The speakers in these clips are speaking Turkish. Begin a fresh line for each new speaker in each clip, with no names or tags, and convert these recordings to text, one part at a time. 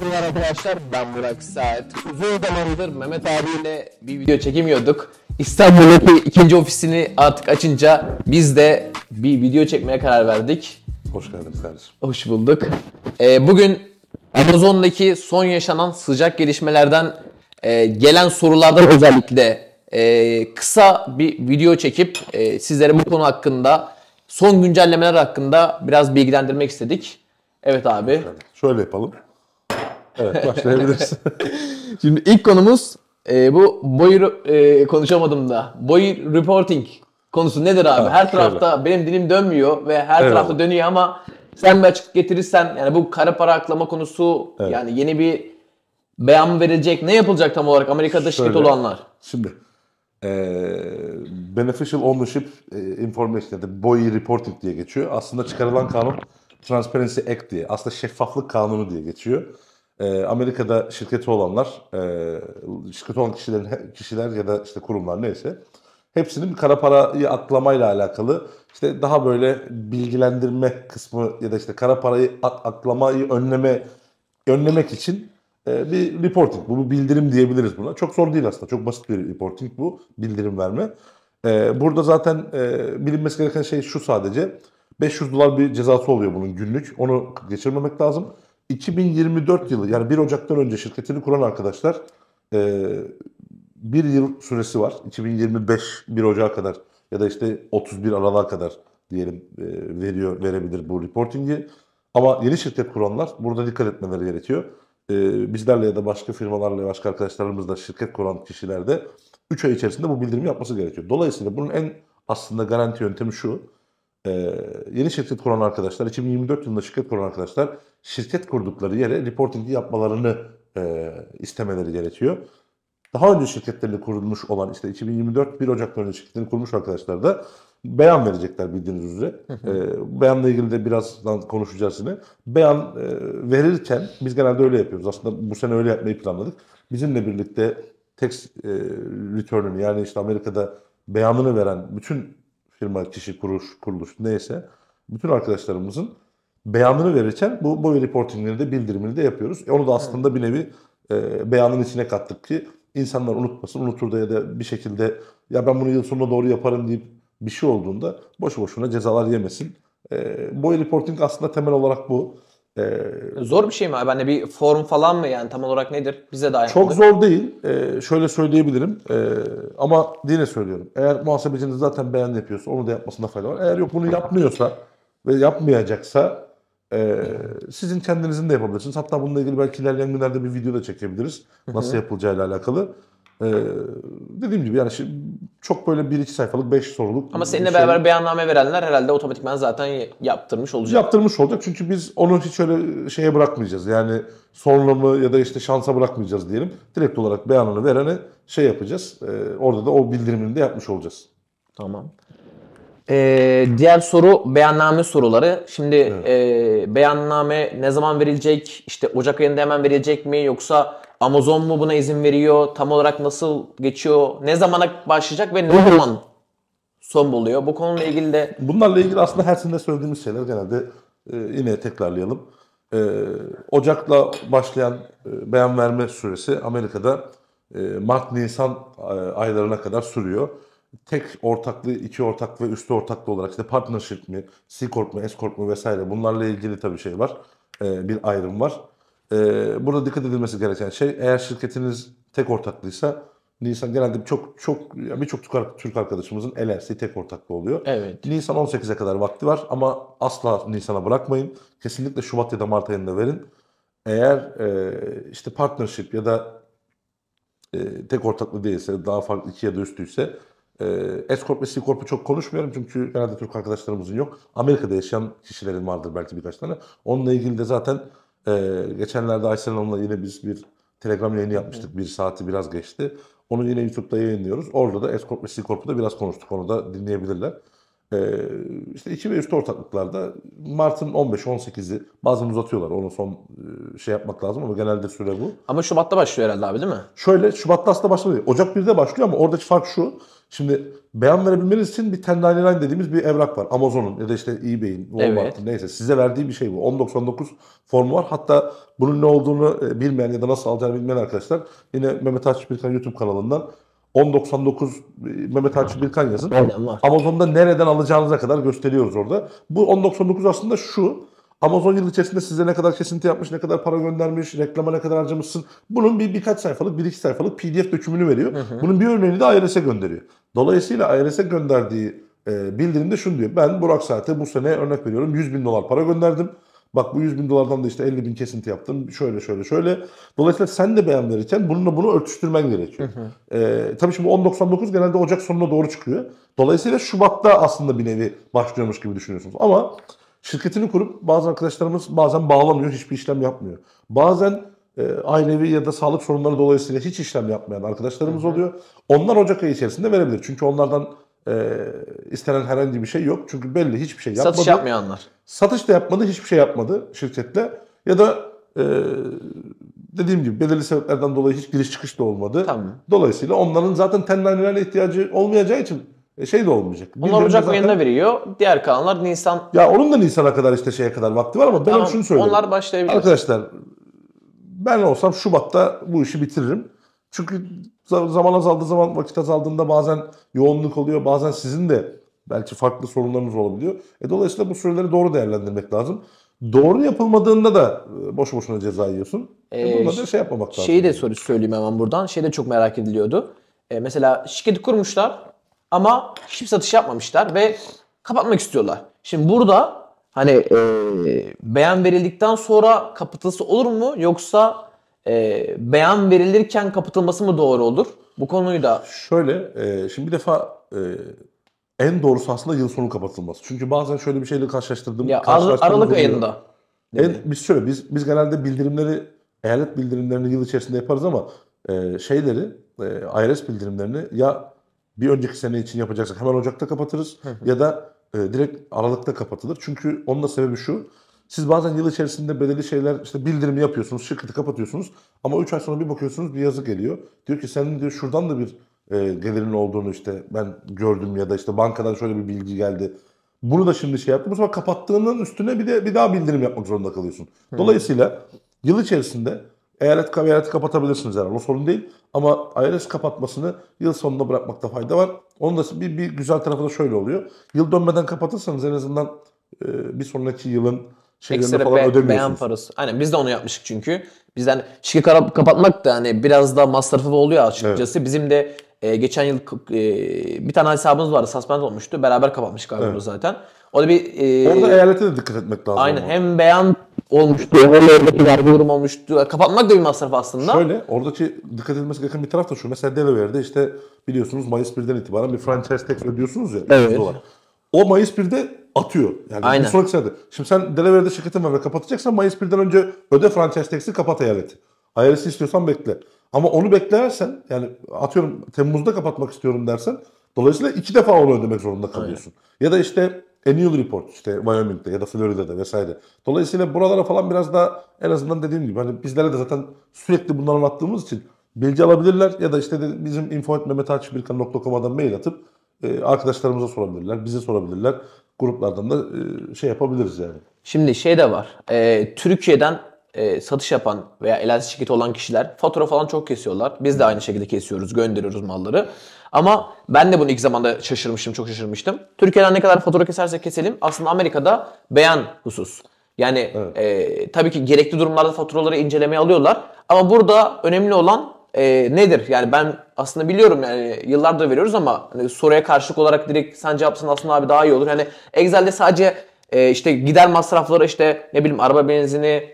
Merhabalar arkadaşlar ben Burak Saat. Uzun zamandır Mehmet abiyle bir video çekemiyorduk. İstanbul'daki ikinci ofisini artık açınca biz de bir video çekmeye karar verdik. Hoş geldiniz kardeşim. Hoş bulduk. Ee, bugün Amazon'daki son yaşanan sıcak gelişmelerden e, gelen sorulardan özellikle e, kısa bir video çekip e, sizlere bu konu hakkında son güncellemeler hakkında biraz bilgilendirmek istedik. Evet abi. Şöyle yapalım. Evet başlayabiliriz. Şimdi ilk konumuz e, bu boy e, konuşamadım da. Boy reporting konusu nedir abi? Ha, her tarafta şöyle. benim dilim dönmüyor ve her evet. tarafta dönüyor ama sen bir açık getirirsen yani bu kara para aklama konusu evet. yani yeni bir beyan verecek ne yapılacak tam olarak Amerika'da şirket şöyle, olanlar?
Şimdi e, Beneficial Ownership e, Information ya da BOE Reporting diye geçiyor. Aslında çıkarılan kanun Transparency Act diye aslında şeffaflık kanunu diye geçiyor. Ee, Amerika'da şirketi olanlar, e, şirketi olan kişilerin, kişiler ya da işte kurumlar neyse hepsinin kara parayı aklamayla alakalı işte daha böyle bilgilendirme kısmı ya da işte kara parayı aklamayı önleme önlemek için e, bir reporting. Bu bir bildirim diyebiliriz buna. Çok zor değil aslında. Çok basit bir reporting bu. Bildirim verme. E, burada zaten e, bilinmesi gereken şey şu sadece. 500 dolar bir cezası oluyor bunun günlük. Onu geçirmemek lazım. 2024 yılı yani 1 Ocak'tan önce şirketini kuran arkadaşlar e, bir yıl süresi var. 2025 1 Ocak'a kadar ya da işte 31 Aralık'a kadar diyelim e, veriyor verebilir bu reporting'i. Ama yeni şirket kuranlar burada dikkat etmeleri gerekiyor. E, bizlerle ya da başka firmalarla başka arkadaşlarımızla şirket kuran kişilerde 3 ay içerisinde bu bildirimi yapması gerekiyor. Dolayısıyla bunun en aslında garanti yöntemi şu. Ee, yeni şirket kuran arkadaşlar, 2024 yılında şirket kuran arkadaşlar şirket kurdukları yere reporting yapmalarını e, istemeleri gerekiyor. Daha önce şirketlerini kurulmuş olan işte 2024 1 Ocak'tan önce şirketlerini kurmuş arkadaşlar da beyan verecekler bildiğiniz üzere. e, beyanla ilgili de birazdan konuşacağız yine. Beyan e, verirken biz genelde öyle yapıyoruz. Aslında bu sene öyle yapmayı planladık. Bizimle birlikte tax e, return'ünü yani işte Amerika'da beyanını veren bütün firma, kişi, kuruş, kuruluş neyse bütün arkadaşlarımızın beyanını verirken bu boy reportingleri de bildirimini de yapıyoruz. E onu da aslında bir nevi e, beyanın içine kattık ki insanlar unutmasın, unutur da ya da bir şekilde ya ben bunu yıl sonuna doğru yaparım deyip bir şey olduğunda boş boşuna cezalar yemesin. E, boy reporting aslında temel olarak bu. Ee, zor bir şey mi? Ben de bir form
falan mı yani tam olarak nedir? Bize de Çok zor
değil. Ee, şöyle söyleyebilirim. Ee, ama yine söylüyorum. Eğer muhasebeciniz zaten beğen yapıyorsa onu da yapmasında fayda var. Eğer yok bunu yapmıyorsa ve yapmayacaksa e, sizin kendinizin de yapabilirsiniz. Hatta bununla ilgili belki ilerleyen günlerde bir video da çekebiliriz. Nasıl yapılacağıyla alakalı. Ee, dediğim gibi yani şimdi çok böyle bir iki sayfalık beş soruluk. Ama seninle şey. beraber
beyanname verenler herhalde otomatikman zaten yaptırmış olacak. Yaptırmış
olacak çünkü biz onu hiç öyle şeye bırakmayacağız. Yani sonlamı ya da işte şansa bırakmayacağız diyelim. Direkt olarak beyanını verene şey yapacağız. Ee, orada da o bildirimini de yapmış olacağız. Tamam. Ee, diğer soru beyanname
soruları. Şimdi evet. e, beyanname ne zaman verilecek? İşte Ocak ayında hemen verilecek mi yoksa Amazon mu buna izin veriyor? Tam olarak nasıl geçiyor? Ne zamana başlayacak ve ne zaman son buluyor? Bu konuyla ilgili de...
Bunlarla ilgili aslında her sene söylediğimiz şeyler genelde e, yine tekrarlayalım. E, Ocak'la başlayan e, beyan verme süresi Amerika'da e, Mart-Nisan e, aylarına kadar sürüyor tek ortaklı, iki ortak ve üstü ortaklı olarak işte partnership mi, C Corp mu, S Corp mu vesaire bunlarla ilgili tabii şey var. E, bir ayrım var. Ee, burada dikkat edilmesi gereken şey eğer şirketiniz tek ortaklıysa Nisan genelde çok çok birçok Türk arkadaşımızın LRC tek ortaklı oluyor. Evet. Nisan 18'e kadar vakti var ama asla Nisan'a bırakmayın. Kesinlikle Şubat ya da Mart ayında verin. Eğer e, işte partnership ya da e, tek ortaklı değilse daha farklı iki ya da üstüyse e, S Corp ve C Corp'u çok konuşmuyorum çünkü genelde Türk arkadaşlarımızın yok. Amerika'da yaşayan kişilerin vardır belki birkaç tane. Onunla ilgili de zaten ee, geçenlerde Aysel Hanım'la yine biz bir Telegram yayını yapmıştık. Bir saati biraz geçti. Onu yine YouTube'da yayınlıyoruz. Orada da Escort Mesleği da biraz konuştuk. Onu da dinleyebilirler. Ee, işte içi ve üstü ortaklıklarda Mart'ın 15-18'i bazen uzatıyorlar. Onu son e, şey yapmak lazım ama genelde süre bu. Ama Şubat'ta başlıyor herhalde abi değil mi? Şöyle Şubat'ta aslında başlamıyor. Ocak 1'de başlıyor ama oradaki fark şu. Şimdi beyan verebilmeniz için bir tendine dediğimiz bir evrak var. Amazon'un ya da işte eBay'in, Walmart'ın evet. neyse size verdiği bir şey bu. 10.99 formu var. Hatta bunun ne olduğunu e, bilmeyen ya da nasıl alacağını bilmeyen arkadaşlar yine Mehmet Açık bir YouTube kanalından 10.99 e, Mehmet Akif Birkan yazın. Aynen Amazon'da nereden alacağınıza kadar gösteriyoruz orada. Bu 10.99 aslında şu. Amazon yıl içerisinde size ne kadar kesinti yapmış, ne kadar para göndermiş, reklama ne kadar harcamışsın. Bunun bir birkaç sayfalık, bir iki sayfalık PDF dökümünü veriyor. Hı hı. Bunun bir örneğini de IRS'e gönderiyor. Dolayısıyla IRS'e gönderdiği e, bildirimde şunu diyor. Ben Burak Saat'e bu sene örnek veriyorum 100 bin dolar para gönderdim. Bak bu 100 bin dolardan da işte 50 bin kesinti yaptım. Şöyle şöyle şöyle. Dolayısıyla sen de beyan verirken bununla bunu örtüştürmen gerekiyor. Ee, tabii şimdi 10.99 genelde Ocak sonuna doğru çıkıyor. Dolayısıyla Şubat'ta aslında bir nevi başlıyormuş gibi düşünüyorsunuz. Ama şirketini kurup bazı arkadaşlarımız bazen bağlamıyor, hiçbir işlem yapmıyor. Bazen e, ailevi ya da sağlık sorunları dolayısıyla hiç işlem yapmayan arkadaşlarımız oluyor. Onlar Ocak ayı içerisinde verebilir. Çünkü onlardan e, istenen herhangi bir şey yok. Çünkü belli hiçbir şey yapmadı. Satış yapmayanlar. Satış da yapmadı, hiçbir şey yapmadı şirketle. Ya da e, dediğim gibi belirli sebeplerden dolayı hiç giriş çıkış da olmadı. Tamam. Dolayısıyla onların zaten tendanelerine ihtiyacı olmayacağı için e, şey de olmayacak. Onlar Ocak ayında
veriyor. Diğer kalanlar Nisan.
Ya onun da Nisan'a kadar işte şeye kadar vakti var ama tamam. ben tamam. şunu söyleyeyim. Onlar
başlayabilir. Arkadaşlar
ben olsam Şubat'ta bu işi bitiririm. Çünkü Zaman azaldığı zaman vakit azaldığında bazen yoğunluk oluyor. Bazen sizin de belki farklı sorunlarınız olabiliyor. E dolayısıyla bu süreleri doğru değerlendirmek lazım. Doğru yapılmadığında da e, boş boşuna ceza yiyorsun. E, ee, e bunda da şey yapmamak lazım. Şeyi
de soru söyleyeyim hemen buradan. Şey de çok merak ediliyordu. E, mesela şirketi kurmuşlar ama hiçbir satış yapmamışlar ve kapatmak istiyorlar. Şimdi burada hani e, beğen verildikten sonra kapatılsa olur mu yoksa
e, beyan verilirken kapatılması mı doğru olur? Bu konuyu da... Şöyle, e, şimdi bir defa e, en doğrusu aslında yıl sonu kapatılması. Çünkü bazen şöyle bir şeyle karşılaştırdım. Ya Ar- Aralık oluyor. ayında. En, biz şöyle, biz, biz genelde bildirimleri, eyalet bildirimlerini yıl içerisinde yaparız ama e, şeyleri, e, IRS bildirimlerini ya bir önceki sene için yapacaksak hemen Ocak'ta kapatırız ya da e, direkt Aralık'ta kapatılır. Çünkü onun da sebebi şu, siz bazen yıl içerisinde bedeli şeyler işte bildirim yapıyorsunuz, şirketi kapatıyorsunuz ama 3 ay sonra bir bakıyorsunuz bir yazı geliyor. Diyor ki senin diyor şuradan da bir e, gelirin olduğunu işte ben gördüm ya da işte bankadan şöyle bir bilgi geldi. Bunu da şimdi şey yaptım. Bu sefer kapattığının üstüne bir de bir daha bildirim yapmak zorunda kalıyorsun. Hmm. Dolayısıyla yıl içerisinde eyalet eyaleti kapatabilirsiniz herhalde. O sorun değil. Ama IRS kapatmasını yıl sonunda bırakmakta fayda var. Onun da bir, bir güzel tarafı da şöyle oluyor. Yıl dönmeden kapatırsanız en azından e, bir sonraki yılın şeylerine falan be, ödemiyorsunuz. Beyan
parası. Aynen biz de onu yapmıştık çünkü. Bizden hani şirket kapatmak da hani biraz daha masrafı oluyor açıkçası. Evet. Bizim de e, geçen yıl e, bir tane hesabımız vardı. Suspend olmuştu. Beraber kapatmıştık abi evet. zaten. O da bir... E, Orada
eyalete de dikkat etmek lazım. Aynen. Ama. Hem beyan olmuştu. Hem oradaki vergi durum olmuştu. Kapatmak da bir masraf aslında. Şöyle oradaki dikkat edilmesi gereken bir taraf da şu. Mesela Delaware'de işte biliyorsunuz Mayıs 1'den itibaren bir franchise tax ödüyorsunuz ya. Evet. Dolar. O Mayıs 1'de atıyor. Yani Aynen. bu sonraki senede. Şimdi sen Delaware'de şirketin var ve kapatacaksan Mayıs 1'den önce öde franchise tax'i kapat eyaleti. IRS'i istiyorsan bekle. Ama onu beklersen yani atıyorum Temmuz'da kapatmak istiyorum dersen dolayısıyla iki defa onu ödemek zorunda kalıyorsun. Aynen. Ya da işte annual report işte Wyoming'de ya da Florida'da vesaire. Dolayısıyla buralara falan biraz daha en azından dediğim gibi hani bizlere de zaten sürekli bunları anlattığımız için bilgi alabilirler ya da işte bizim info.mehmetaçbirkan.com'a mail atıp e, arkadaşlarımıza sorabilirler, bize sorabilirler. Gruplardan da e, şey yapabiliriz yani. Şimdi şey de var. E, Türkiye'den e, satış yapan veya elazığ
şirketi olan kişiler fatura falan çok kesiyorlar. Biz de aynı şekilde kesiyoruz, gönderiyoruz malları. Ama ben de bunu ilk zamanda şaşırmıştım, çok şaşırmıştım. Türkiye'den ne kadar fatura kesersek keselim aslında Amerika'da beyan husus. Yani evet. e, tabii ki gerekli durumlarda faturaları incelemeye alıyorlar. Ama burada önemli olan e, nedir? Yani ben aslında biliyorum yani yıllardır veriyoruz ama hani soruya karşılık olarak direkt sen cevapsın aslında abi daha iyi olur. Hani Excel'de sadece e, işte gider masrafları işte ne bileyim araba benzini,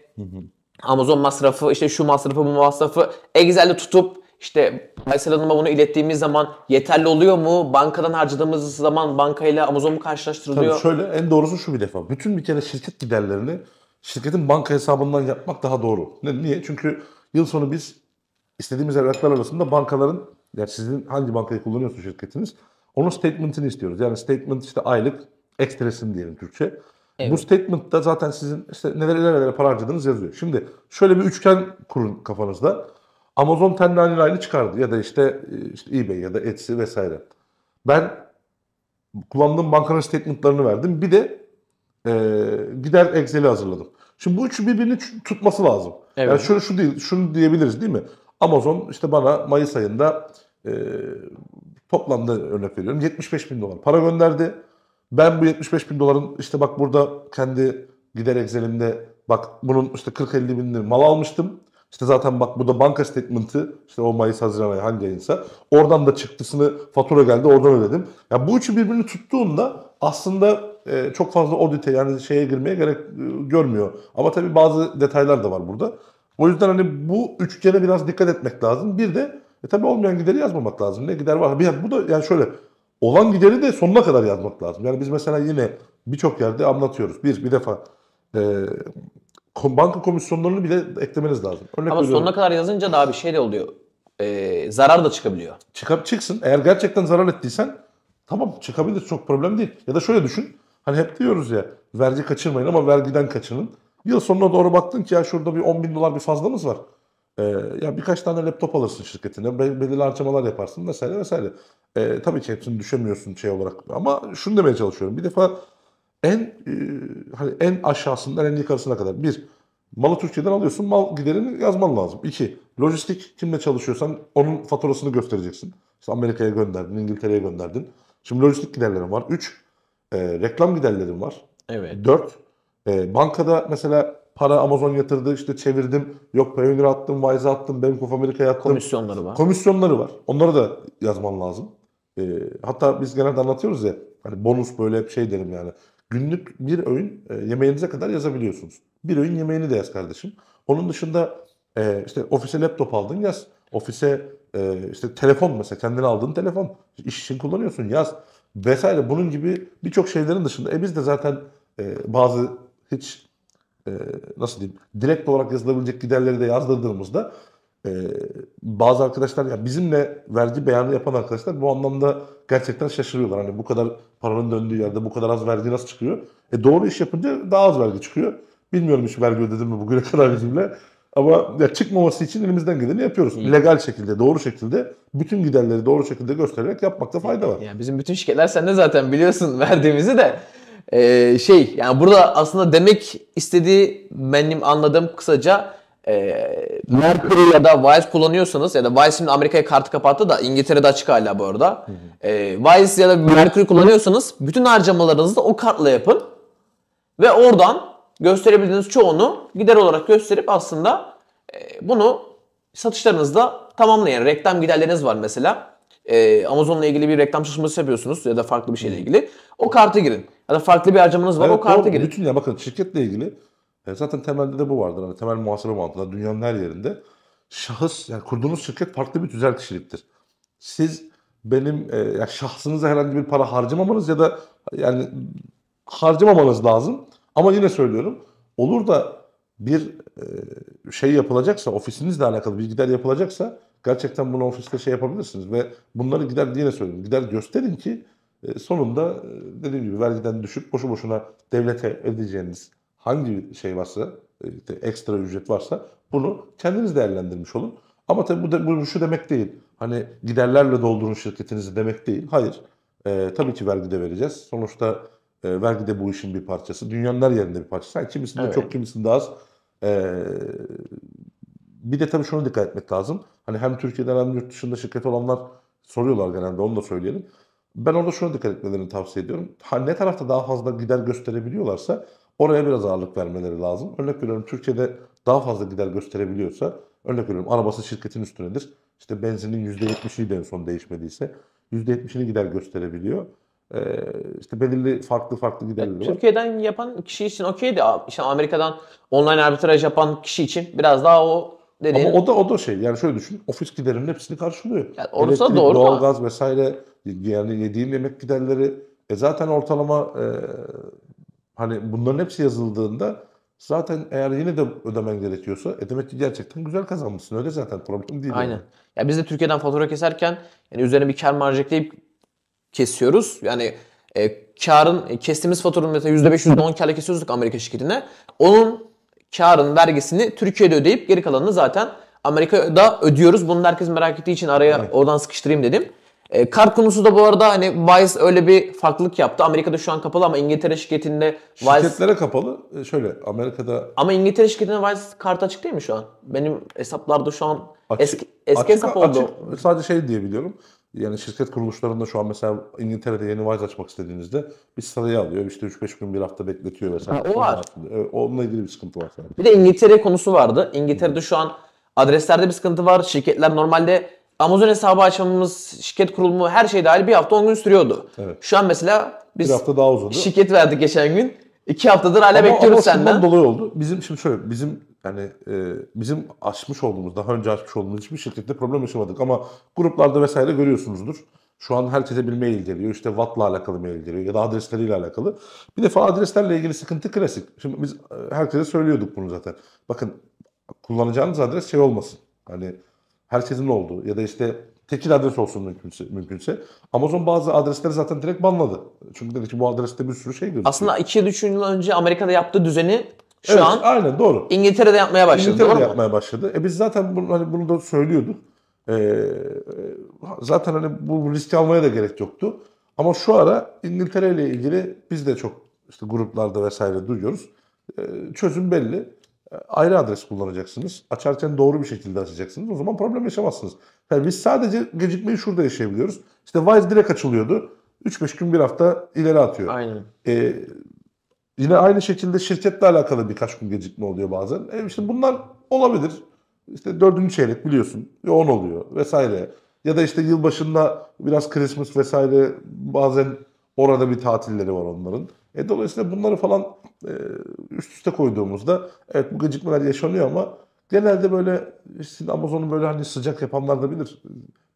Amazon masrafı, işte şu masrafı, bu masrafı Excel'de tutup işte Aysel Hanım'a bunu ilettiğimiz zaman yeterli oluyor mu? Bankadan harcadığımız zaman bankayla Amazon mu karşılaştırılıyor? Tabii şöyle
en doğrusu şu bir defa. Bütün bir kere şirket giderlerini şirketin banka hesabından yapmak daha doğru. Niye? Çünkü yıl sonu biz istediğimiz evraklar arasında bankaların, yani sizin hangi bankayı kullanıyorsunuz şirketiniz, onun statement'ini istiyoruz. Yani statement işte aylık ekstresin diyelim Türkçe. Evet. Bu statement'ta zaten sizin işte neler nelere para harcadığınız yazıyor. Şimdi şöyle bir üçgen kurun kafanızda. Amazon Tendani'nin aynı çıkardı ya da işte, e, işte eBay ya da Etsy vesaire. Ben kullandığım bankanın statement'larını verdim. Bir de e, gider Excel'i hazırladım. Şimdi bu üçü birbirini tutması lazım. Evet. Yani şöyle şu değil, şunu diyebiliriz değil mi? Amazon işte bana Mayıs ayında e, toplamda örnek veriyorum 75 bin dolar para gönderdi. Ben bu 75 bin doların işte bak burada kendi gider Excel'imde bak bunun işte 40-50 binini mal almıştım. İşte zaten bak burada banka statement'ı işte o Mayıs, Haziran ayı hangi ayınsa oradan da çıktısını fatura geldi oradan ödedim. Ya yani bu üçü birbirini tuttuğunda aslında e, çok fazla o detay yani şeye girmeye gerek e, görmüyor. Ama tabii bazı detaylar da var burada. O yüzden hani bu üçgene biraz dikkat etmek lazım. Bir de e tabii olmayan gideri yazmamak lazım. Ne gider var? Yani bu da yani şöyle olan gideri de sonuna kadar yazmak lazım. Yani biz mesela yine birçok yerde anlatıyoruz. Bir, bir defa e, banka komisyonlarını bile eklemeniz lazım. Örnek Ama sonuna
kadar yazınca daha bir şey de oluyor. Ee, zarar da çıkabiliyor.
Çıkıp çıksın. Eğer gerçekten zarar ettiysen tamam çıkabilir çok problem değil. Ya da şöyle düşün. Hani hep diyoruz ya vergi kaçırmayın ama vergiden kaçının. Yıl sonuna doğru baktın ki ya şurada bir 10 bin dolar bir fazlamız var. E, ya birkaç tane laptop alırsın şirketine. belirli harcamalar yaparsın vesaire vesaire. E, tabii ki hepsini düşemiyorsun şey olarak. Ama şunu demeye çalışıyorum. Bir defa en e, hani en aşağısından en yukarısına kadar. Bir, malı Türkiye'den alıyorsun. Mal giderini yazman lazım. İki, lojistik kimle çalışıyorsan onun faturasını göstereceksin. İşte Amerika'ya gönderdin, İngiltere'ye gönderdin. Şimdi lojistik giderlerin var. Üç, e, reklam giderlerin var. Evet. Dört, e, bankada mesela para Amazon yatırdı işte çevirdim. Yok Payoneer attım, Wise attım, Bank of America'ya attım. Komisyonları var. Komisyonları var. Onları da yazman lazım. E, hatta biz genelde anlatıyoruz ya hani bonus böyle hep şey derim yani. Günlük bir öğün e, yemeğinize kadar yazabiliyorsunuz. Bir öğün yemeğini de yaz kardeşim. Onun dışında e, işte ofise laptop aldın yaz. Ofise e, işte telefon mesela kendine aldığın telefon. iş için kullanıyorsun yaz. Vesaire bunun gibi birçok şeylerin dışında. E biz de zaten e, bazı hiç e, nasıl diyeyim direkt olarak yazılabilecek giderleri de yazdırdığımızda e, bazı arkadaşlar ya bizimle vergi beyanı yapan arkadaşlar bu anlamda gerçekten şaşırıyorlar. Hani bu kadar paranın döndüğü yerde bu kadar az vergi nasıl çıkıyor? E doğru iş yapınca daha az vergi çıkıyor. Bilmiyorum hiç vergi ödedim mi bugüne kadar bizimle. Ama ya çıkmaması için elimizden geleni yapıyoruz. Legal şekilde, doğru şekilde bütün giderleri doğru şekilde göstererek yapmakta fayda var. Yani bizim bütün şirketler
sen de zaten biliyorsun verdiğimizi de ee, şey yani burada aslında demek istediği benim anladığım kısaca e, Mercury ya da Vice kullanıyorsanız ya da Vice şimdi Amerika'ya kartı kapattı da İngiltere'de açık hala bu arada. E, ee, Vice ya da Mercury kullanıyorsanız bütün harcamalarınızı da o kartla yapın. Ve oradan gösterebildiğiniz çoğunu gider olarak gösterip aslında e, bunu satışlarınızda tamamlayın. Reklam giderleriniz var mesela e, Amazon'la ilgili bir reklam çalışması yapıyorsunuz ya da farklı bir şeyle ilgili. O kartı girin. Ya da farklı bir harcamanız var evet, o kartı girin.
Bütün ya bakın şirketle ilgili e, zaten temelde de bu vardır. Hani temel muhasebe mantığında dünyanın her yerinde şahıs yani kurduğunuz şirket farklı bir tüzel kişiliktir. Siz benim e, yani şahsınıza herhangi bir para harcamamanız ya da yani harcamamanız lazım. Ama yine söylüyorum olur da bir e, şey yapılacaksa ofisinizle alakalı bilgiler yapılacaksa Gerçekten bunu ofiste şey yapabilirsiniz ve bunları gider diye söyledim. Gider gösterin ki e, sonunda e, dediğim gibi vergiden düşüp boşu boşuna devlete ödeyeceğiniz hangi şey varsa e, ekstra ücret varsa bunu kendiniz değerlendirmiş olun. Ama tabii bu, de, bu şu demek değil. Hani giderlerle doldurun şirketinizi demek değil. Hayır. E, tabii ki vergi de vereceğiz. Sonuçta e, vergi de bu işin bir parçası. Dünyanın her yerinde bir parçası. Yani kimisinde evet. çok kimisinde az. E, bir de tabii şunu dikkat etmek lazım. Hani hem Türkiye'den hem yurt dışında şirket olanlar soruyorlar genelde onu da söyleyelim. Ben orada şuna dikkat etmelerini tavsiye ediyorum. Ha, ne tarafta daha fazla gider gösterebiliyorlarsa oraya biraz ağırlık vermeleri lazım. Örnek veriyorum Türkiye'de daha fazla gider gösterebiliyorsa örnek veriyorum arabası şirketin üstünedir. İşte benzinin %70'iydi en son değişmediyse. %70'ini gider gösterebiliyor ee, işte belirli farklı farklı giderleri var.
Türkiye'den yapan kişi için okeydi. İşte Amerika'dan online arbitraj yapan kişi için biraz daha o Dediğin... Ama o
da o da şey yani şöyle düşün ofis giderinin hepsini karşılıyor. Yani orası Elektrik, doğru doğalgaz ama... vesaire yani yediğim yemek giderleri e zaten ortalama e, hani bunların hepsi yazıldığında zaten eğer yine de ödemen gerekiyorsa e demek ki gerçekten güzel kazanmışsın. Öyle zaten problem değil. Aynen. Yani. Ya biz de Türkiye'den fatura keserken yani
üzerine bir kar marj ekleyip kesiyoruz. Yani e, karın e, kestiğimiz faturanın mesela %5 %10 karla kesiyorduk Amerika şirketine. Onun karın vergisini Türkiye'de ödeyip geri kalanını zaten Amerika'da ödüyoruz. Bunu herkes merak ettiği için araya evet. oradan sıkıştırayım dedim. E, kart konusu da bu arada hani Wise öyle bir farklılık yaptı. Amerika'da şu an kapalı ama İngiltere şirketinde Wise... Şirketlere
kapalı. E, şöyle Amerika'da...
Ama İngiltere şirketinde Wise kart açık değil mi şu an? Benim hesaplarda şu an açık, eski, eski açık, hesap oldu.
Açık. Sadece şey diyebiliyorum yani şirket kuruluşlarında şu an mesela İngiltere'de yeni vaiz açmak istediğinizde bir sıraya alıyor. İşte 3-5 gün bir hafta bekletiyor vesaire. Ha, o var. onunla ilgili bir sıkıntı var. Sanki. Bir
de İngiltere konusu vardı. İngiltere'de şu an adreslerde bir sıkıntı var. Şirketler normalde Amazon hesabı açmamız, şirket kurulumu her şey dahil bir hafta 10 gün sürüyordu. Evet. Şu an mesela biz bir hafta daha uzadı. şirket verdik geçen gün. İki haftadır hala ama, bekliyoruz ama senden. Ama dolayı
oldu. Bizim şimdi şöyle bizim yani e, bizim açmış olduğumuz, daha önce açmış olduğumuz hiçbir şirkette problem yaşamadık. Ama gruplarda vesaire görüyorsunuzdur. Şu an herkese bir mail geliyor. İşte Watt'la alakalı mail geliyor ya da adresleriyle alakalı. Bir defa adreslerle ilgili sıkıntı klasik. Şimdi biz e, herkese söylüyorduk bunu zaten. Bakın kullanacağınız adres şey olmasın. Hani herkesin olduğu ya da işte tekil adres olsun mümkünse. mümkünse. Amazon bazı adresleri zaten direkt banladı. Çünkü dedi ki bu adreste bir sürü şey gözüküyor. Aslında
2 3 yıl önce Amerika'da
yaptığı düzeni şu evet, an aynen doğru. İngiltere'de yapmaya başladı. İngiltere'de doğru yapmaya mu? başladı. E biz zaten bunu, hani bunu da söylüyorduk. E, e, zaten hani bu riski almaya da gerek yoktu. Ama şu ara İngiltere ile ilgili biz de çok işte gruplarda vesaire duyuyoruz. E, çözüm belli. E, ayrı adres kullanacaksınız. Açarken doğru bir şekilde açacaksınız. O zaman problem yaşamazsınız. Yani biz sadece gecikmeyi şurada yaşayabiliyoruz. İşte Wise direkt açılıyordu. 3-5 gün bir hafta ileri atıyor. Aynen. E, Yine aynı şekilde şirketle alakalı birkaç gün gecikme oluyor bazen. E işte bunlar olabilir. İşte dördüncü çeyrek biliyorsun yoğun oluyor vesaire. Ya da işte yılbaşında biraz Christmas vesaire bazen orada bir tatilleri var onların. E dolayısıyla bunları falan e, üst üste koyduğumuzda evet bu gecikmeler yaşanıyor ama genelde böyle işte Amazon'u böyle hani sıcak yapanlar da bilir.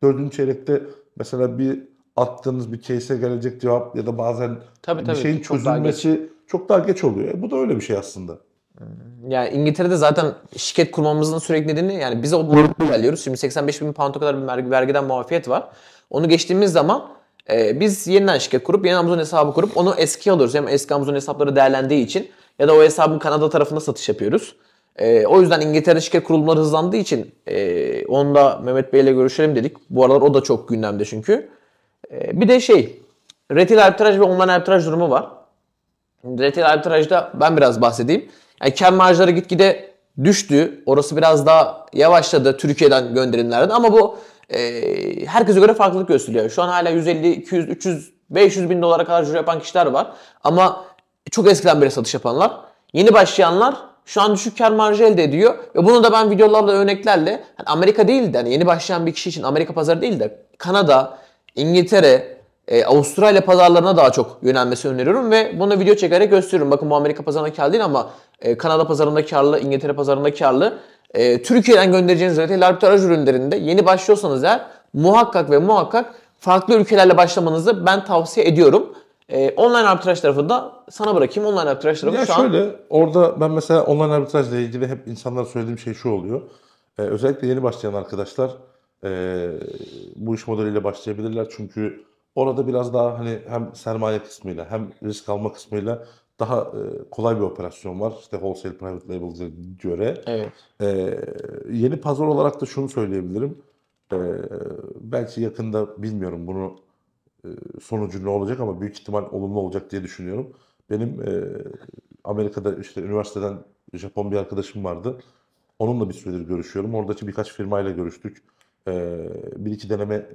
Dördüncü çeyrekte mesela bir attığınız bir case'e gelecek cevap ya da bazen tabii, bir tabii, şeyin çözülmesi çok daha geç oluyor. E, bu da öyle bir şey aslında. Hmm.
Yani İngiltere'de zaten şirket kurmamızın sürekli nedeni yani biz o ilerliyoruz. Şimdi 85 bin pound'a kadar bir vergiden muafiyet var. Onu geçtiğimiz zaman e, biz yeniden şirket kurup yeni Amazon hesabı kurup onu eski alıyoruz. Hem eski Amazon hesapları değerlendiği için ya da o hesabın Kanada tarafında satış yapıyoruz. E, o yüzden İngiltere şirket kurulumları hızlandığı için e, onu da Mehmet Bey ile görüşelim dedik. Bu aralar o da çok gündemde çünkü. E, bir de şey, retail arbitraj ve online arbitraj durumu var. Retail arbitrajda ben biraz bahsedeyim. Yani kem marjları gitgide düştü. Orası biraz daha yavaşladı Türkiye'den gönderimlerden ama bu e, herkese göre farklılık gösteriyor. Şu an hala 150, 200, 300, 500 bin dolara kadar ciro yapan kişiler var. Ama çok eskiden beri satış yapanlar. Yeni başlayanlar şu an düşük kar marjı elde ediyor. Ve bunu da ben videolarla, örneklerle hani Amerika değil de hani yeni başlayan bir kişi için Amerika pazarı değil de Kanada, İngiltere, e, Avustralya pazarlarına daha çok yönelmesi öneriyorum ve bunu video çekerek gösteriyorum. Bakın bu Amerika pazarına kar değil ama e, Kanada pazarında karlı, İngiltere pazarında karlı. E, Türkiye'den göndereceğiniz retail arbitraj ürünlerinde yeni başlıyorsanız eğer muhakkak ve muhakkak farklı ülkelerle başlamanızı ben tavsiye ediyorum. E, online arbitraj tarafında sana bırakayım. Online arbitraj tarafı ya şu şöyle, an...
orada ben mesela online arbitrajla ilgili hep insanlara söylediğim şey şu oluyor. E, özellikle yeni başlayan arkadaşlar e, bu iş modeliyle başlayabilirler. Çünkü Orada biraz daha hani hem sermaye kısmıyla hem risk alma kısmıyla daha e, kolay bir operasyon var. İşte wholesale private label'e göre. Evet. E, yeni pazar olarak da şunu söyleyebilirim. E, belki yakında bilmiyorum bunu e, sonucu ne olacak ama büyük ihtimal olumlu olacak diye düşünüyorum. Benim e, Amerika'da işte üniversiteden Japon bir arkadaşım vardı. Onunla bir süredir görüşüyorum. Oradaki birkaç firmayla görüştük. E, bir iki deneme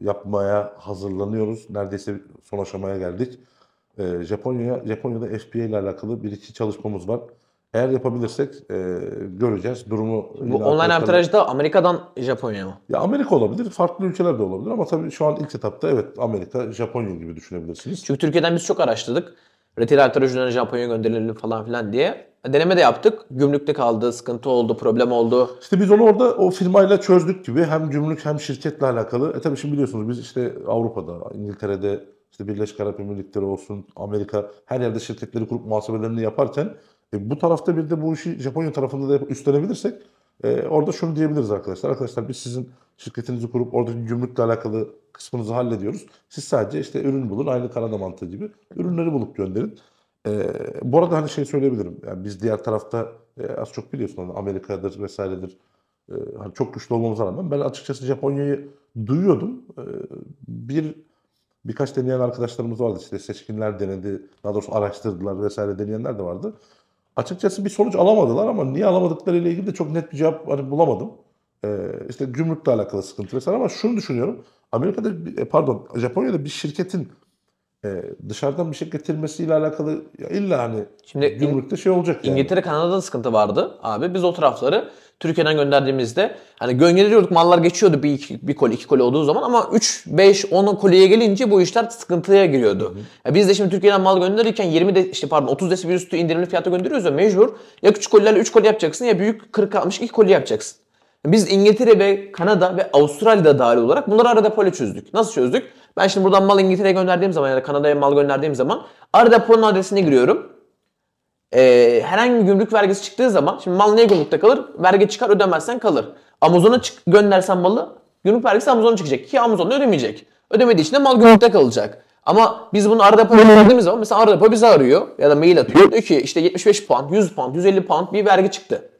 yapmaya hazırlanıyoruz. Neredeyse son aşamaya geldik. E, ee, Japonya, Japonya'da FPA ile alakalı bir iki çalışmamız var. Eğer yapabilirsek e, göreceğiz durumu. Bu online arbitrajda Amerika'dan Japonya mı? Ya Amerika olabilir, farklı ülkeler de olabilir ama tabii şu an ilk etapta evet Amerika, Japonya gibi düşünebilirsiniz. Çünkü Türkiye'den biz çok araştırdık. Retail arbitrajından Japonya gönderelim
falan filan diye deneme de yaptık. Gümrükte kaldı, sıkıntı oldu, problem oldu.
İşte biz onu orada o firmayla çözdük gibi. Hem gümrük hem şirketle alakalı. E tabii şimdi biliyorsunuz biz işte Avrupa'da, İngiltere'de, işte Birleşik Arap Emirlikleri olsun, Amerika her yerde şirketleri kurup muhasebelerini yaparken e, bu tarafta bir de bu işi Japonya tarafında da üstlenebilirsek e, orada şunu diyebiliriz arkadaşlar. Arkadaşlar biz sizin şirketinizi kurup oradaki gümrükle alakalı kısmınızı hallediyoruz. Siz sadece işte ürün bulun aynı Kanada mantığı gibi ürünleri bulup gönderin. E, bu arada hani şey söyleyebilirim. Yani biz diğer tarafta e, az çok biliyorsun hani Amerika'dır vesairedir. E, hani çok güçlü olmamıza rağmen ben açıkçası Japonya'yı duyuyordum. E, bir birkaç deneyen arkadaşlarımız vardı. İşte seçkinler denedi, daha doğrusu araştırdılar vesaire deneyenler de vardı. Açıkçası bir sonuç alamadılar ama niye alamadıkları ile ilgili de çok net bir cevap hani bulamadım. Ee, işte gümrükle alakalı sıkıntı vesaire ama şunu düşünüyorum. Amerika'da e, pardon Japonya'da bir şirketin e, dışarıdan bir şey getirmesiyle alakalı ya illa hani Şimdi
gümrükte şey olacak yani. İngiltere Kanada'da sıkıntı vardı abi. Biz o tarafları Türkiye'den gönderdiğimizde hani gönderiyorduk mallar geçiyordu bir, iki, bir koli iki koli olduğu zaman ama 3, 5, 10 koliye gelince bu işler sıkıntıya giriyordu. Hı hı. Ya e, biz de şimdi Türkiye'den mal gönderirken 20 de, işte pardon 30 desibel üstü indirimli fiyata gönderiyoruz ya mecbur ya küçük kolilerle 3 koli yapacaksın ya büyük 40 60 2 koli yapacaksın. Biz İngiltere ve Kanada ve Avustralya'da dahil olarak bunları arada pole çözdük. Nasıl çözdük? Ben şimdi buradan mal İngiltere'ye gönderdiğim zaman ya da Kanada'ya mal gönderdiğim zaman ara deponun adresine giriyorum. Ee, herhangi bir gümrük vergisi çıktığı zaman şimdi mal niye gümrükte kalır? Vergi çıkar ödemezsen kalır. Amazon'a çık, göndersen malı gümrük vergisi Amazon'a çıkacak ki Amazon da ödemeyecek. Ödemediği için de mal gümrükte kalacak. Ama biz bunu Arda Depo'ya gönderdiğimiz zaman mesela Arda Depo bizi arıyor ya da mail atıyor. Diyor ki işte 75 pound, 100 pound, 150 pound bir vergi çıktı.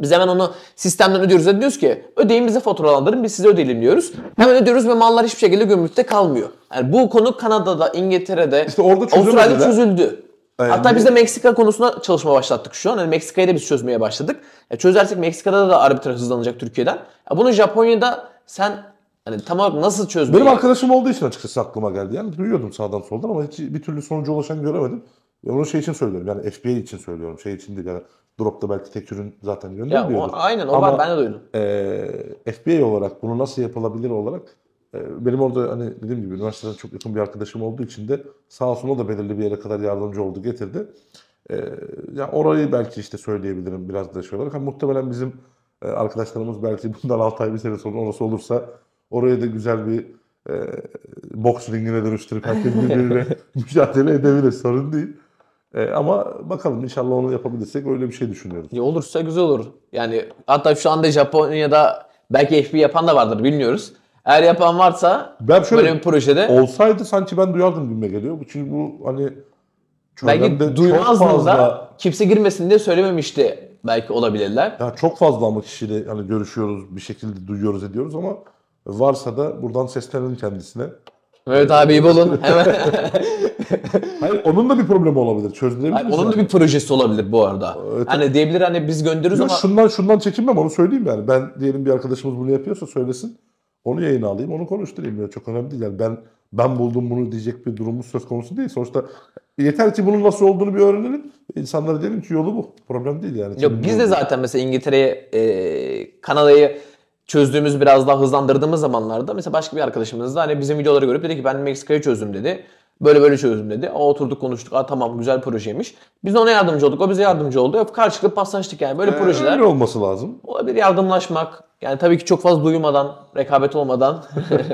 Biz hemen onu sistemden ödüyoruz ve diyoruz ki ödeyin bize faturalandırın biz size ödeyelim diyoruz. Hemen ödüyoruz ve mallar hiçbir şekilde gümrükte kalmıyor. Yani bu konu Kanada'da, İngiltere'de, işte orada Avustralya'da çözüldü. Yani ee, Hatta biz de Meksika konusunda çalışma başlattık şu an. Yani Meksika'yı da biz çözmeye başladık. E çözersek Meksika'da da arbitraj hızlanacak Türkiye'den. E bunu Japonya'da sen hani tam olarak nasıl çözmeyi... Benim
arkadaşım olduğu için açıkçası aklıma geldi. Yani duyuyordum sağdan soldan ama hiç bir türlü sonuca ulaşan göremedim. Ya bunu şey için söylüyorum yani FBA için söylüyorum şey için değil yani Drop'ta belki tek ürün zaten göndermiyordur. aynen o Ama, var ben de duydum. E, FBA olarak bunu nasıl yapılabilir olarak e, benim orada hani dediğim gibi üniversiteden çok yakın bir arkadaşım olduğu için de sağ olsun o da belirli bir yere kadar yardımcı oldu getirdi. E, ya yani orayı belki işte söyleyebilirim biraz da şey olarak. Ama muhtemelen bizim e, arkadaşlarımız belki bundan 6 ay bir sene sonra orası olursa oraya da güzel bir e, boks ringine dönüştürüp herkes birbirine mücadele edebilir. Sorun değil. E, ama bakalım inşallah onu yapabilirsek öyle bir şey düşünüyorum. Ya olursa güzel olur.
Yani hatta şu anda Japonya'da belki FB yapan da vardır bilmiyoruz. Eğer yapan varsa ben şöyle, böyle bir projede.
Olsaydı sanki ben duyardım gibime geliyor. Çünkü bu hani belki duymazdınız fazla... da kimse girmesin diye söylememişti belki olabilirler. Ya çok fazla ama kişiyle hani görüşüyoruz bir şekilde duyuyoruz ediyoruz ama varsa da buradan seslenelim kendisine. Mehmet abiyi bulun. Hemen. Hayır onun da bir problemi olabilir. Çözülebilir Hayır, Onun da bir projesi
olabilir bu arada. Evet. Hani diyebilir hani biz göndeririz ya ama... Şundan
şundan çekinmem onu söyleyeyim yani. Ben diyelim bir arkadaşımız bunu yapıyorsa söylesin. Onu yayına alayım, onu konuşturayım. Yani çok önemli değil. Yani ben ben buldum bunu diyecek bir durumumuz söz konusu değil. Sonuçta yeter ki bunun nasıl olduğunu bir öğrenelim. İnsanlara diyelim ki yolu bu. Problem değil yani. Yok, biz de zaten
mesela İngiltere'ye, e, Kanada'yı çözdüğümüz biraz daha hızlandırdığımız zamanlarda mesela başka bir arkadaşımız da hani bizim videoları görüp dedi ki ben Meksika'yı çözdüm dedi. Böyle böyle çözdüm dedi. Aa, oturduk konuştuk. Aa, tamam güzel projeymiş. Biz ona yardımcı olduk. O bize yardımcı oldu. Karşılıklı paslaştık yani. Böyle ee, projeler. Öyle
olması lazım.
Olabilir yardımlaşmak. Yani tabii ki çok fazla duymadan, rekabet olmadan,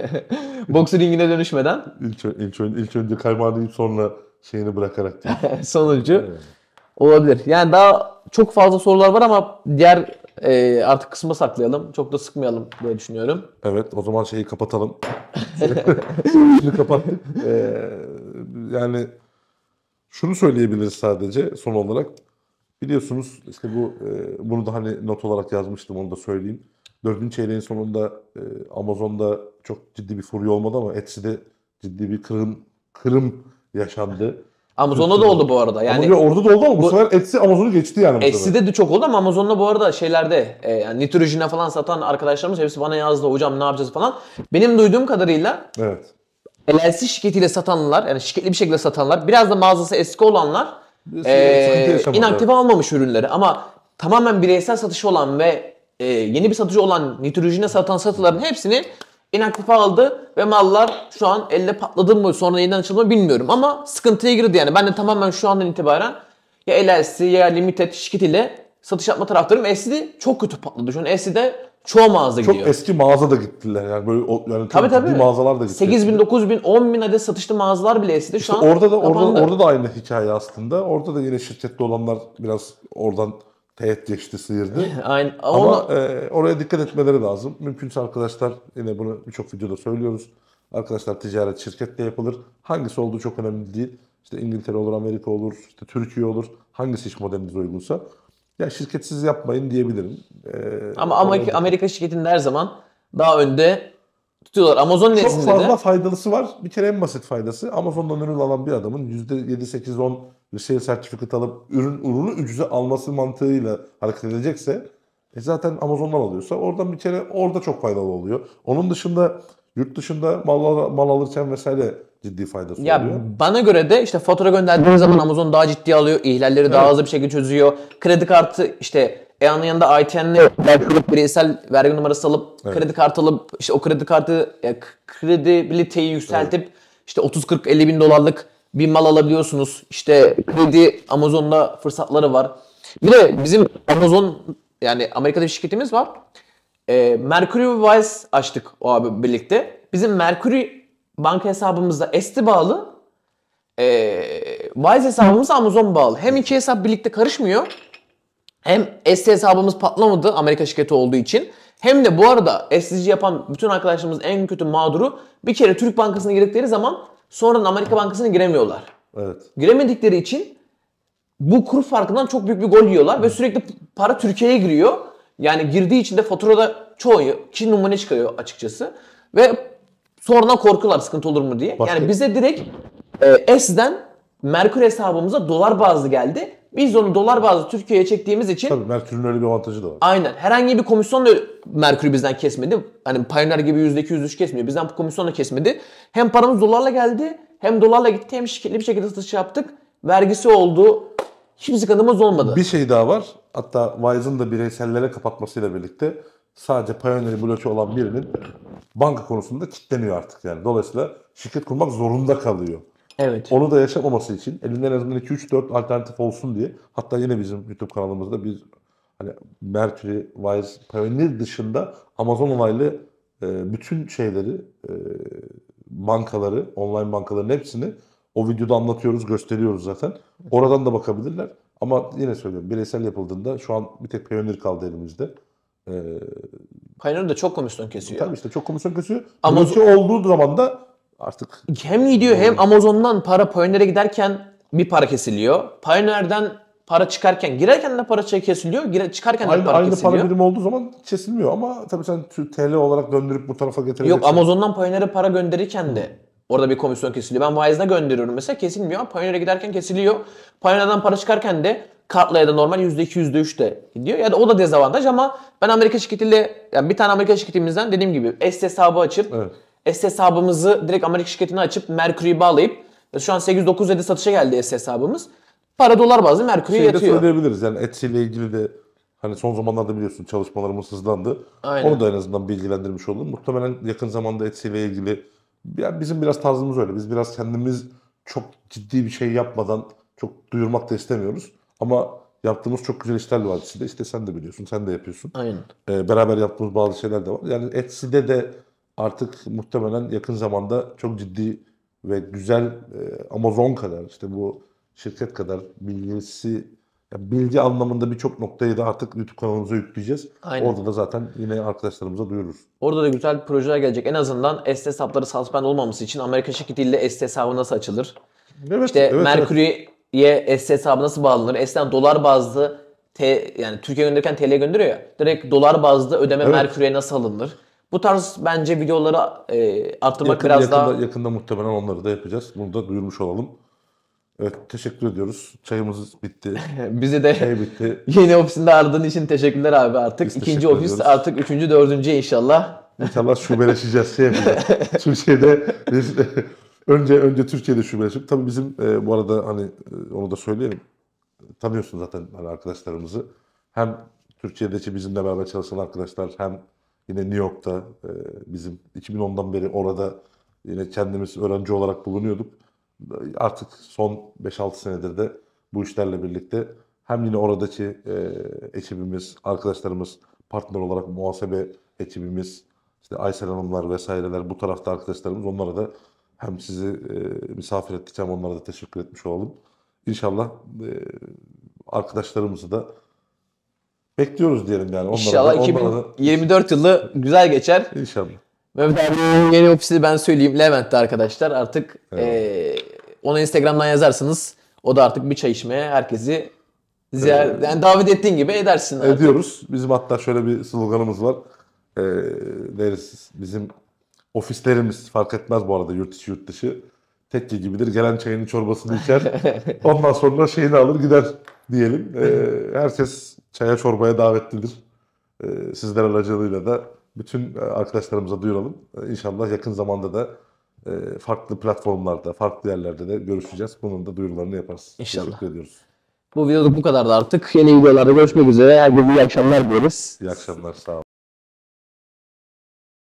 boks ringine dönüşmeden. İlk, ilk, ilk önce kaymağını yiyip sonra şeyini bırakarak. Sonucu. Evet. Olabilir. Yani daha çok fazla sorular var ama diğer e, artık kısma saklayalım. Çok da sıkmayalım diye düşünüyorum. Evet o zaman şeyi kapatalım. Şimdi kapattık. Ee, yani şunu söyleyebiliriz sadece son olarak. Biliyorsunuz işte bu e, bunu da hani not olarak yazmıştım onu da söyleyeyim. Dördüncü çeyreğin sonunda e, Amazon'da çok ciddi bir furya olmadı ama Etsy'de ciddi bir kırım kırım yaşandı. Amazon'da da oldu bu arada. Yani Amazon'da orada da oldu ama bu, bu sefer Etsy Amazon'u geçti yani. Bu Etsy'de
de çok oldu ama Amazon'da bu arada şeylerde e, yani nitrojine falan satan arkadaşlarımız hepsi bana yazdı hocam ne yapacağız falan. Benim duyduğum kadarıyla evet. LLC şirketiyle satanlar yani şirketli bir şekilde satanlar biraz da mağazası eski olanlar
şey, e, inaktif
almamış ürünleri ama tamamen bireysel satışı olan ve e, yeni bir satıcı olan nitrojine satan satıların hepsini inaktif aldı ve mallar şu an elde patladı mı sonra yeniden açıldı mı bilmiyorum ama sıkıntıya girdi yani. Ben de tamamen şu andan itibaren ya LLC ya Limited şirket ile satış yapma taraftarım. Esli çok kötü patladı şu an. Esli de çoğu mağaza gidiyor. Çok
eski mağaza da gittiler yani böyle yani tabii, tabii. mağazalar da gitti. 8 bin,
9 bin, 10 bin adet satışlı mağazalar bile Esli'de şu işte an orada da kapandı. orada, orada
da aynı hikaye aslında. Orada da yine şirketli olanlar biraz oradan teğet geçti sıyırdı. Aynen. Ama, Ama e, oraya dikkat etmeleri lazım. Mümkünse arkadaşlar yine bunu birçok videoda söylüyoruz. Arkadaşlar ticaret şirkette yapılır. Hangisi olduğu çok önemli değil. İşte İngiltere olur, Amerika olur, işte Türkiye olur. Hangisi iş modeliniz uygunsa. Ya şirketsiz yapmayın diyebilirim. Ee, ama Amerika,
Amerika şirketinin her zaman daha önde
tutuyorlar. Amazon nezdinde Çok fazla faydalısı var. Bir kere en basit faydası Amazon'dan ürün alan bir adamın %7-8-10 şey sertifikat alıp ürün ürünü ucuza alması mantığıyla hareket edecekse e zaten Amazon'dan alıyorsa oradan bir kere orada çok faydalı oluyor. Onun dışında yurt dışında mal, mal alırken vesaire ciddi faydası ya oluyor.
Bana göre de işte fatura gönderdiğiniz zaman Amazon daha ciddi alıyor. ihlalleri daha evet. hızlı bir şekilde çözüyor. Kredi kartı işte EAN'ın yanında ITN'le başvurup bireysel vergi numarası alıp evet. kredi kartı alıp işte o kredi kartı e, kredibiliteyi yükseltip evet. işte 30-40-50 bin dolarlık bir mal alabiliyorsunuz. İşte kredi Amazon'da fırsatları var. Bir de bizim Amazon yani Amerika'da bir şirketimiz var. E, Mercury Wise açtık o abi birlikte. Bizim Mercury banka hesabımızda Esti bağlı. E, Wise hesabımız Amazon bağlı. Hem iki hesap birlikte karışmıyor. Hem S hesabımız patlamadı Amerika şirketi olduğu için. Hem de bu arada SSC yapan bütün arkadaşlarımız en kötü mağduru bir kere Türk Bankası'na girdikleri zaman sonradan Amerika Bankası'na giremiyorlar. Evet. Giremedikleri için bu kur farkından çok büyük bir gol yiyorlar ve sürekli para Türkiye'ye giriyor. Yani girdiği için de faturada çoğu kişi numune çıkıyor açıkçası. Ve sonradan korkuyorlar sıkıntı olur mu diye. Başka. Yani bize direkt e, S'den Merkür hesabımıza dolar bazlı geldi. Biz onu dolar bazlı Türkiye'ye çektiğimiz için... Tabii Merkür'ün öyle bir avantajı da var. Aynen. Herhangi bir komisyon da Merkür bizden kesmedi. Hani Payoneer gibi %200 kesmiyor. Bizden komisyon da kesmedi. Hem paramız dolarla geldi hem dolarla gitti hem şirketli bir şekilde satış yaptık. Vergisi oldu. Hiçbir sıkıntımız
olmadı. Bir şey daha var. Hatta Wise'ın da bireysellere kapatmasıyla birlikte sadece Pioneer bloçu olan birinin banka konusunda kitleniyor artık yani. Dolayısıyla şirket kurmak zorunda kalıyor. Evet. Onu da yaşamaması için elinden en azından 2-3-4 alternatif olsun diye hatta yine bizim YouTube kanalımızda bir hani Mercury, Wise, Pioneer dışında Amazon olaylı e, bütün şeyleri e, bankaları, online bankaların hepsini o videoda anlatıyoruz, gösteriyoruz zaten. Oradan da bakabilirler. Ama yine söylüyorum bireysel yapıldığında şu an bir tek Pioneer kaldı elimizde. Ee,
Pioneer de çok komisyon kesiyor. Tabii işte çok komisyon kesiyor.
Ama Amazon... olduğu zaman da artık. Hem
gidiyor hem Amazon'dan para Payoneer'e giderken bir para kesiliyor. Payoneer'den para çıkarken girerken de para kesiliyor, girer, çıkarken de aynı, para aynı kesiliyor. Aynı para birimi
olduğu zaman kesilmiyor ama tabii sen TL olarak döndürüp bu tarafa getireceksin. Yok Amazon'dan Payoneer'e para gönderirken de orada bir komisyon
kesiliyor. Ben faizine gönderiyorum mesela kesilmiyor ama Payoneer'e giderken kesiliyor. Payoneer'den para çıkarken de kartla ya da normal %2, %3 de gidiyor. Ya da o da dezavantaj ama ben Amerika şirketiyle yani bir tane Amerika şirketimizden dediğim gibi S hesabı açıp evet S hesabımızı direkt Amerika şirketine açıp Mercury'i bağlayıp e, şu an 8 satışa geldi S hesabımız. Para dolar bazlı Mercury Şeyi yatıyor. de
söyleyebiliriz yani Etsy ile ilgili de hani son zamanlarda biliyorsun çalışmalarımız hızlandı. Aynen. Onu da en azından bilgilendirmiş oldum. Muhtemelen yakın zamanda Etsy ile ilgili yani bizim biraz tarzımız öyle. Biz biraz kendimiz çok ciddi bir şey yapmadan çok duyurmak da istemiyoruz. Ama yaptığımız çok güzel işler var Etsy'de. İşte sen de biliyorsun, sen de yapıyorsun. Aynen. Ee, beraber yaptığımız bazı şeyler de var. Yani Etsy'de de artık muhtemelen yakın zamanda çok ciddi ve güzel e, Amazon kadar işte bu şirket kadar bilgisi bilgi anlamında birçok noktayı da artık YouTube kanalımıza yükleyeceğiz. Aynen. Orada da zaten yine arkadaşlarımıza duyururuz.
Orada da güzel projeler gelecek. En azından S hesapları suspend olmaması için Amerika şirketiyle S hesabı nasıl açılır? Evet, işte evet, Mercury'ye evet. S hesabı nasıl bağlanır? S'den dolar bazlı T, yani Türkiye gönderirken TL gönderiyor ya. Direkt dolar bazlı ödeme evet. Mercury'e nasıl alınır? Bu tarz bence videoları e, artırmak Yakın, biraz yakında, daha...
Yakında muhtemelen onları da yapacağız. Bunu da duyurmuş olalım. Evet teşekkür ediyoruz. Çayımız bitti. Bizi de Çay bitti. yeni ofisinde aradığın için teşekkürler abi artık. Biz İkinci ofis ediyoruz. artık üçüncü dördüncü inşallah. İnşallah şubeleşeceğiz. Şey yapacağız. Türkiye'de bir, önce önce Türkiye'de şubeleşip tabii bizim e, bu arada hani e, onu da söyleyelim. Tanıyorsun zaten hani arkadaşlarımızı. Hem Türkiye'deki bizimle beraber çalışan arkadaşlar hem Yine New York'ta e, bizim 2010'dan beri orada yine kendimiz öğrenci olarak bulunuyorduk. Artık son 5-6 senedir de bu işlerle birlikte hem yine oradaki e, ekibimiz, arkadaşlarımız, partner olarak muhasebe ekibimiz, işte Aysel Hanımlar vesaireler bu tarafta arkadaşlarımız onlara da hem sizi e, misafir ettik hem onlara da teşekkür etmiş olalım. İnşallah e, arkadaşlarımızı da Bekliyoruz diyelim yani. Onlara İnşallah da,
2024 da... yılı güzel geçer. İnşallah. Mehmet abinin yeni ofisini ben söyleyeyim. Levent'te arkadaşlar artık evet. e, ona Instagram'dan yazarsınız. O da artık bir çay içmeye herkesi ziyaret, evet. yani davet ettiğin gibi edersin. Artık. Ediyoruz.
Bizim hatta şöyle bir sloganımız var. E, deriz bizim ofislerimiz fark etmez bu arada yurt içi yurt dışı tekke gibidir. Gelen çayını çorbasını içer. Ondan sonra şeyini alır gider diyelim. Ee, herkes çaya çorbaya davetlidir. Ee, sizler aracılığıyla da bütün arkadaşlarımıza duyuralım. Ee, inşallah yakın zamanda da e, farklı platformlarda, farklı yerlerde de görüşeceğiz. Bunun da duyurularını yaparız. İnşallah. Teşekkür ediyoruz.
Bu videoluk bu kadardı artık. Yeni videolarda görüşmek üzere. Herkese iyi akşamlar diyoruz.
İyi akşamlar. Sağ olun.